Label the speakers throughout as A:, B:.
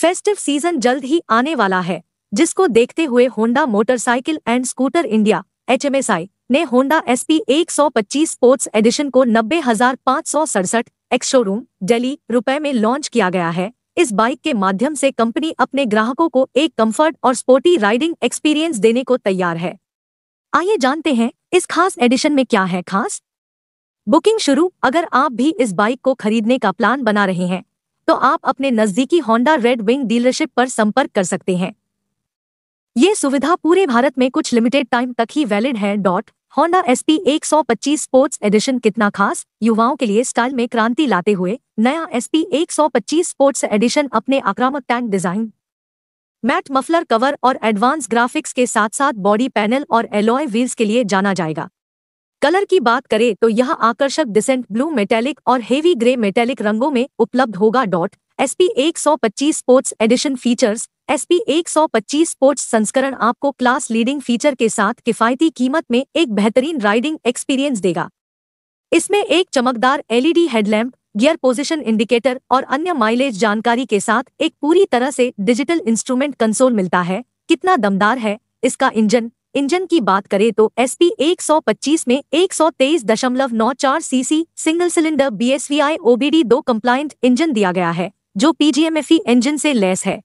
A: festive season जल्द ही आने वाला है जिसको देखते हुए Honda motorcycle and scooter India H ने होंडा एस पी एक स्पोर्ट्स एडिशन को नब्बे हजार पाँच सौ सड़सठ एक्स शोरूम दिल्ली रुपए में लॉन्च किया गया है इस बाइक के माध्यम से कंपनी अपने ग्राहकों को एक कंफर्ट और स्पोर्टी राइडिंग एक्सपीरियंस देने को तैयार है आइए जानते हैं इस खास एडिशन में क्या है खास बुकिंग शुरू अगर आप भी इस बाइक को खरीदने का प्लान बना रहे हैं तो आप अपने नजदीकी होंडा रेड विंग डीलरशिप पर संपर्क कर सकते हैं ये सुविधा पूरे भारत में कुछ लिमिटेड टाइम तक ही वैलिड है डॉट होंडा एस पी एक सौ पच्चीस स्पोर्ट्स एडिशन कितना खास युवाओं के लिए स्टाइल में क्रांति लाते हुए नया एस पी एक सौ पच्चीस स्पोर्ट्स एडिशन अपने आक्रामक tank design matte muffler cover और एडवांस ग्राफिक्स के साथ साथ बॉडी पैनल और एलॉय व्हील्स के लिए जाना जाएगा कलर की बात करें तो यह आकर्षक डिसेंट ब्लू मेटेलिक और हेवी ग्रे मेटेलिक रंगों में उपलब्ध होगा डॉट एस पी एक सौ पच्चीस sports edition features S P एक सौ पच्चीस स्पोर्ट्स संस्करण आपको क्लास लीडिंग फीचर के साथ किफायती कीमत में एक बेहतरीन राइडिंग एक्सपीरियंस देगा इसमें एक चमकदार LED headlamp gear position indicator और अन्य माइलेज जानकारी के साथ एक पूरी तरह से डिजिटल इंस्ट्रूमेंट कंसोल मिलता है कितना दमदार है इसका इंजन इंजन की बात करें तो एस पी एक सौ पच्चीस में एक सौ तेईस दशमलव नौ चार CC single cylinder B S V I OBD दो कंप्लाइंट इंजन दिया गया है जो पीजीएमएफई e इंजन से लेस है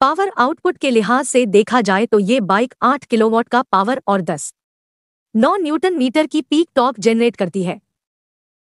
A: पावर आउटपुट के लिहाज से देखा जाए तो ये बाइक 8 किलोवाट का पावर और 10 नौ न्यूटन मीटर की पीक टॉप जनरेट करती है